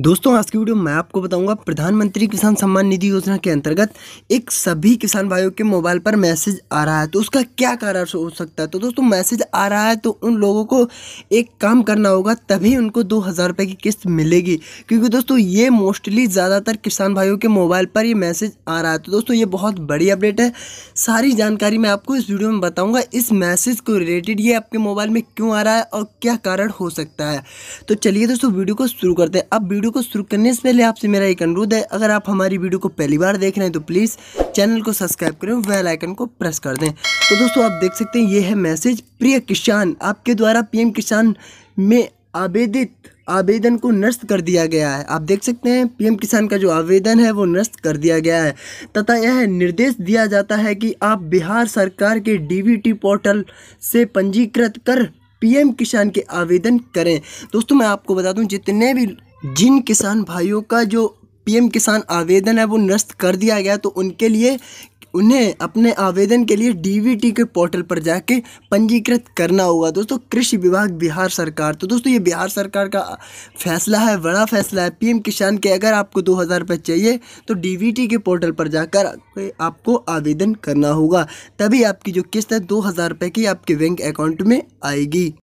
दोस्तों आज की वीडियो मैं आपको बताऊंगा प्रधानमंत्री किसान सम्मान निधि योजना के अंतर्गत एक सभी किसान भाइयों के मोबाइल पर मैसेज आ रहा है तो उसका क्या कारण हो सकता है तो दोस्तों मैसेज आ रहा है तो उन लोगों को एक काम करना होगा तभी उनको दो हज़ार रुपये की किस्त मिलेगी क्योंकि दोस्तों ये मोस्टली ज़्यादातर किसान भाइयों के मोबाइल पर ये मैसेज आ रहा है तो दोस्तों ये बहुत बड़ी अपडेट है सारी जानकारी मैं आपको इस वीडियो में बताऊँगा इस मैसेज को रिलेटेड ये आपके मोबाइल में क्यों आ रहा है और क्या कारण हो सकता है तो चलिए दोस्तों वीडियो को शुरू करते हैं अब वीडियो वीडियो को शुरू करने से पहले आपसे मेरा एक अनुरोध है अगर आप हमारी वीडियो को पहली बार देख रहे हैं तो प्लीज़ चैनल को सब्सक्राइब करें वेल आइकन को प्रेस कर दें तो दोस्तों आप देख सकते हैं ये है मैसेज प्रिय किसान आपके द्वारा पीएम किसान में आवेदित आवेदन को नष्ट कर दिया गया है आप देख सकते हैं पीएम किसान का जो आवेदन है वो नष्ट कर दिया गया है तथा यह निर्देश दिया जाता है कि आप बिहार सरकार के डीबीटी पोर्टल से पंजीकृत कर पीएम किसान के आवेदन करें दोस्तों मैं आपको बता दूं जितने भी जिन किसान भाइयों का जो पीएम किसान आवेदन है वो निरस्त कर दिया गया तो उनके लिए उन्हें अपने आवेदन के लिए डीवीटी के पोर्टल पर जाके पंजीकृत करना होगा दोस्तों कृषि विभाग बिहार सरकार तो दोस्तों ये बिहार सरकार का फैसला है बड़ा फैसला है पीएम किसान के अगर आपको दो हज़ार रुपये चाहिए तो डीवीटी के पोर्टल पर जाकर आपको आवेदन करना होगा तभी आपकी जो किस्त है दो हज़ार रुपये की आपके बैंक अकाउंट में आएगी